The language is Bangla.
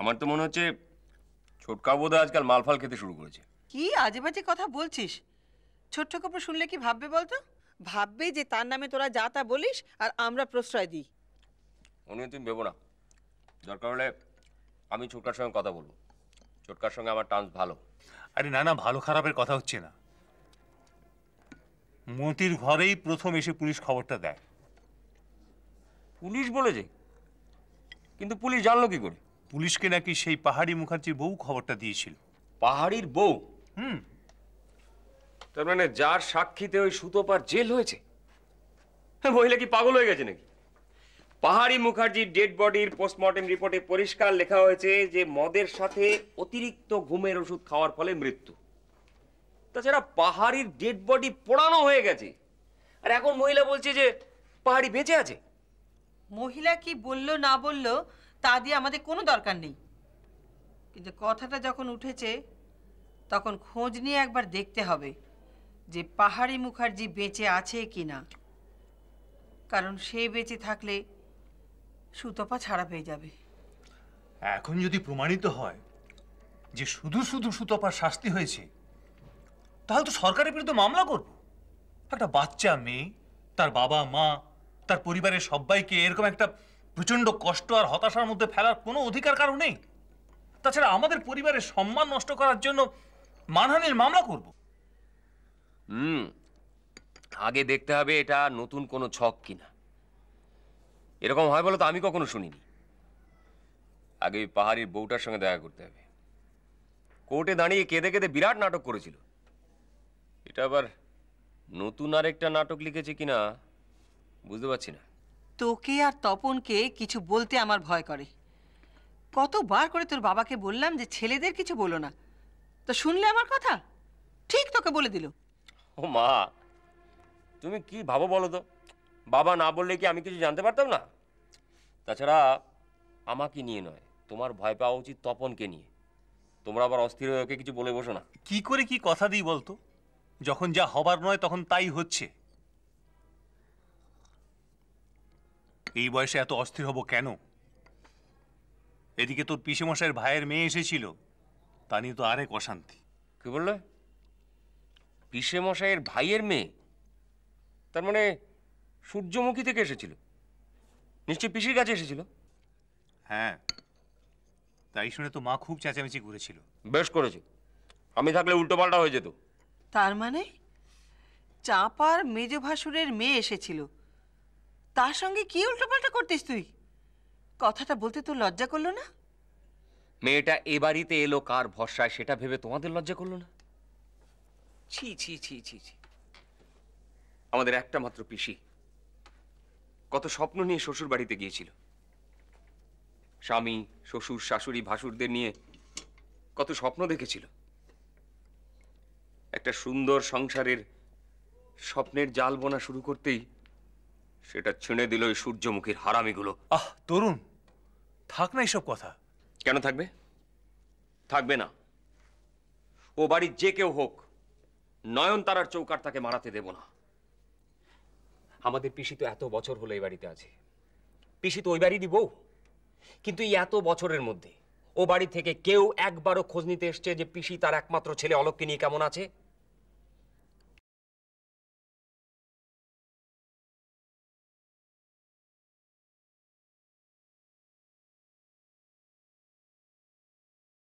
আমার তো মনে হচ্ছে ছোটকা বোধ আজকাল মালফাল খেতে শুরু করেছে কি আজে বাজে কথা বলছিস ছোট্ট কাপড় শুনলে কি ভাববে বলতো ভাববে যে তার নামে তোরা যা তা বলিস আর আমরা প্রশ্রয় দিই অনুমতি তুমি ভেবো না দরকার হলে আমি ছোটকার সঙ্গে কথা বলবো ছোটকার সঙ্গে আমার টান্স ভালো আরে না না ভালো খারাপের কথা হচ্ছে না মতির ঘরেই প্রথম এসে পুলিশ খবরটা দেয় পুলিশ বলে যে কিন্তু পুলিশ জানলো কি করে পুলিশকে নাকি সেই পাহাড়ি মুখার্জির বউ খবরটা দিয়েছিল পাহাড়ির বউ হুম তার মানে যার সাক্ষীতে ওই সুতোপার জেল হয়েছে হ্যাঁ, মহিলা কি পাগল হয়ে গেছে নাকি পাহাড়ি মুখার্জির ডেড বডির পোস্টমর্টেম রিপোর্টে পরিষ্কার লেখা হয়েছে যে মদের সাথে অতিরিক্ত ঘুমের ওষুধ খাওয়ার ফলে মৃত্যু তাছাড়া পাহাড়ির ডেড বডি পোড়ানো হয়ে গেছে আর এখন মহিলা বলছে যে পাহাড়ি বেঁচে আছে মহিলা কি বলল না বলল তা দিয়ে আমাদের কোনো দরকার নেই কিন্তু কথাটা যখন উঠেছে তখন খোঁজ নিয়ে একবার দেখতে হবে যে পাহাড়ি মুখার্জি বেঁচে আছে কি না কারণ সে বেঁচে থাকলে সুতপা ছাড়া পেয়ে যাবে এখন যদি প্রমাণিত হয় যে শুধু শুধু সুতপার শাস্তি হয়েছে তাহলে তো সরকারের বিরুদ্ধে মামলা করব একটা বাচ্চা মেয়ে তার বাবা মা তার পরিবারের সবাইকে এরকম একটা প্রচণ্ড কষ্ট আর হতাশার মধ্যে ফেলার কোনো অধিকার কারো নেই তাছাড়া আমাদের পরিবারের সম্মান নষ্ট করার জন্য মানহানির মামলা করব হুম আগে দেখতে হবে এটা নতুন কোনো ছক কিনা এরকম হয় বলো তো আমি কখনো শুনিনি আগে ওই পাহাড়ির বউটার সঙ্গে দেখা করতে হবে কোর্টে দাঁড়িয়ে কেঁদে কেঁদে বিরাট নাটক করেছিল এটা আবার নতুন আরেকটা নাটক লিখেছে কিনা বুঝতে পারছি না তোকে আর তপনকে কিছু বলতে আমার ভয় করে কতবার করে তোর বাবাকে বললাম যে ছেলেদের কিছু বলো না তো শুনলে আমার কথা ঠিক তোকে বলে দিল ও মা তুমি কি ভাবো বলো তো বাবা না বললে কি আমি কিছু জানতে পারতাম না তাছাড়া আমাকে নিয়ে নয় তোমার ভয় পাওয়া উচিত তপনকে নিয়ে তোমরা আবার অস্থির হয়ে ওকে কিছু বলে বসো না কি করে কি কথা দিই বলতো যখন যা হবার নয় তখন তাই হচ্ছে এই বয়সে এত অস্থির হব কেন এদিকে তোর পিসেমশাইয়ের ভাইয়ের মেয়ে এসেছিল তা নিয়ে তো আরেক অশান্তি কি বললো পিসেমশাইয়ের ভাইয়ের মেয়ে তার মানে সূর্যমুখী থেকে এসেছিল নিশ্চয়ই পিসির কাছে এসেছিল হ্যাঁ তাই শুনে তো মা খুব চেঁচামেচি করেছিল বেশ করেছে আমি থাকলে উল্টোপাল্টা হয়ে যেত তার মানে চাপার মেজ ভাসুরের মেয়ে এসেছিল তার সঙ্গে কি উল্টোপাল্টা করতিস তুই কথাটা বলতে তোর লজ্জা করলো না মেয়েটা এ বাড়িতে এলো কার ভরসায় সেটা ভেবে তোমাদের লজ্জা করলো না ছি ছি ছি ছি ছি আমাদের একটা মাত্র পিসি কত স্বপ্ন নিয়ে শ্বশুর বাড়িতে গিয়েছিল স্বামী শ্বশুর শাশুড়ি ভাসুরদের নিয়ে কত স্বপ্ন দেখেছিল একটা সুন্দর সংসারের স্বপ্নের জাল বোনা শুরু করতেই সেটা ছিঁড়ে দিল ওই সূর্যমুখীর হারামিগুলো আহ তরুণ থাক না এইসব কথা কেন থাকবে থাকবে না ও বাড়ির যে কেউ হোক নয়ন তারার চৌকার তাকে মারাতে দেব না আমাদের পিসি তো এত বছর হলো এই বাড়িতে আছে পিসি তো ওই বাড়ি দিব কিন্তু এই এত বছরের মধ্যে ও বাড়ি থেকে কেউ একবারও খোঁজ নিতে এসছে যে পিসি তার একমাত্র ছেলে অলককে নিয়ে কেমন আছে